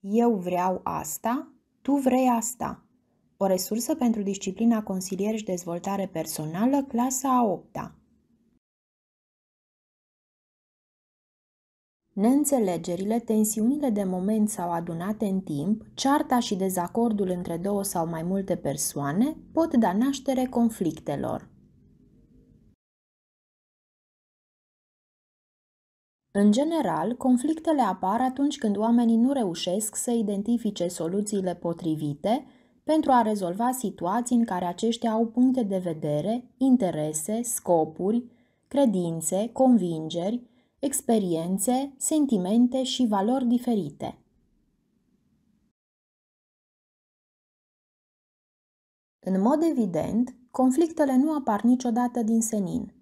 Eu vreau asta, tu vrei asta. O resursă pentru disciplina consilier și dezvoltare personală, clasa a 8 -a. Neînțelegerile, tensiunile de moment sau adunate în timp, cearta și dezacordul între două sau mai multe persoane pot da naștere conflictelor. În general, conflictele apar atunci când oamenii nu reușesc să identifice soluțiile potrivite pentru a rezolva situații în care aceștia au puncte de vedere, interese, scopuri, credințe, convingeri, experiențe, sentimente și valori diferite. În mod evident, conflictele nu apar niciodată din senin –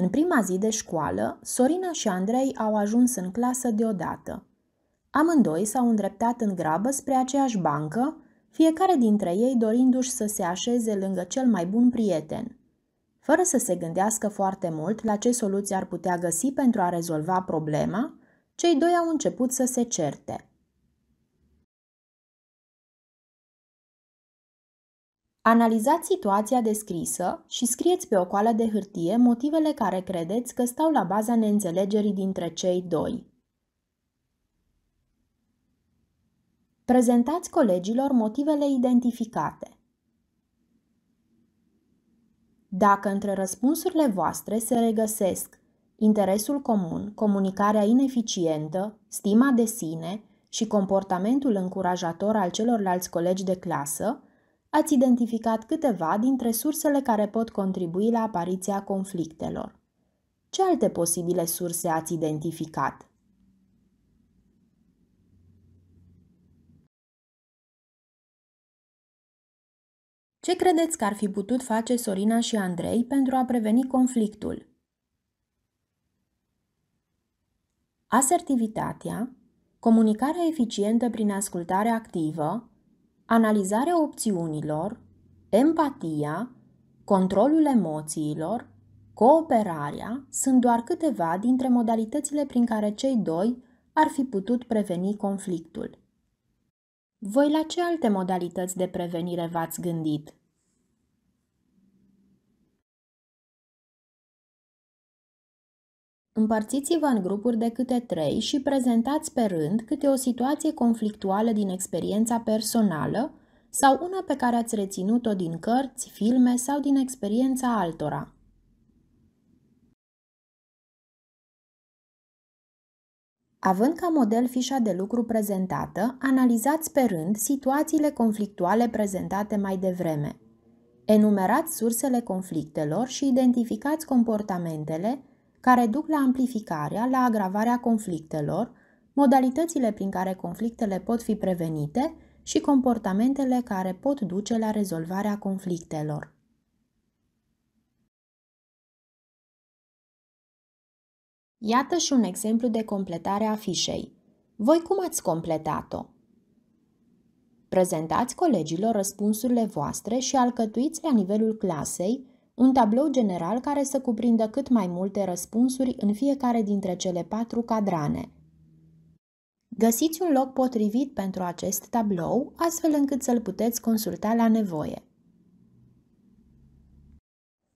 în prima zi de școală, Sorina și Andrei au ajuns în clasă deodată. Amândoi s-au îndreptat în grabă spre aceeași bancă, fiecare dintre ei dorindu-și să se așeze lângă cel mai bun prieten. Fără să se gândească foarte mult la ce soluție ar putea găsi pentru a rezolva problema, cei doi au început să se certe. Analizați situația descrisă și scrieți pe o coală de hârtie motivele care credeți că stau la baza neînțelegerii dintre cei doi. Prezentați colegilor motivele identificate. Dacă între răspunsurile voastre se regăsesc interesul comun, comunicarea ineficientă, stima de sine și comportamentul încurajator al celorlalți colegi de clasă, ați identificat câteva dintre sursele care pot contribui la apariția conflictelor. Ce alte posibile surse ați identificat? Ce credeți că ar fi putut face Sorina și Andrei pentru a preveni conflictul? Asertivitatea, comunicarea eficientă prin ascultare activă, analizarea opțiunilor, empatia, controlul emoțiilor, cooperarea sunt doar câteva dintre modalitățile prin care cei doi ar fi putut preveni conflictul. Voi la ce alte modalități de prevenire v-ați gândit? Împărțiți-vă în grupuri de câte trei și prezentați pe rând câte o situație conflictuală din experiența personală sau una pe care ați reținut-o din cărți, filme sau din experiența altora. Având ca model fișa de lucru prezentată, analizați pe rând situațiile conflictuale prezentate mai devreme. Enumerați sursele conflictelor și identificați comportamentele care duc la amplificarea, la agravarea conflictelor, modalitățile prin care conflictele pot fi prevenite și comportamentele care pot duce la rezolvarea conflictelor. Iată și un exemplu de completare a fișei. Voi cum ați completat-o? Prezentați colegilor răspunsurile voastre și alcătuiți la nivelul clasei un tablou general care să cuprindă cât mai multe răspunsuri în fiecare dintre cele patru cadrane. Găsiți un loc potrivit pentru acest tablou, astfel încât să-l puteți consulta la nevoie.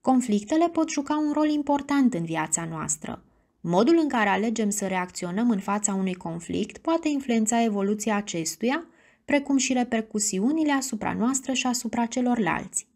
Conflictele pot juca un rol important în viața noastră. Modul în care alegem să reacționăm în fața unui conflict poate influența evoluția acestuia, precum și repercusiunile asupra noastră și asupra celorlalți.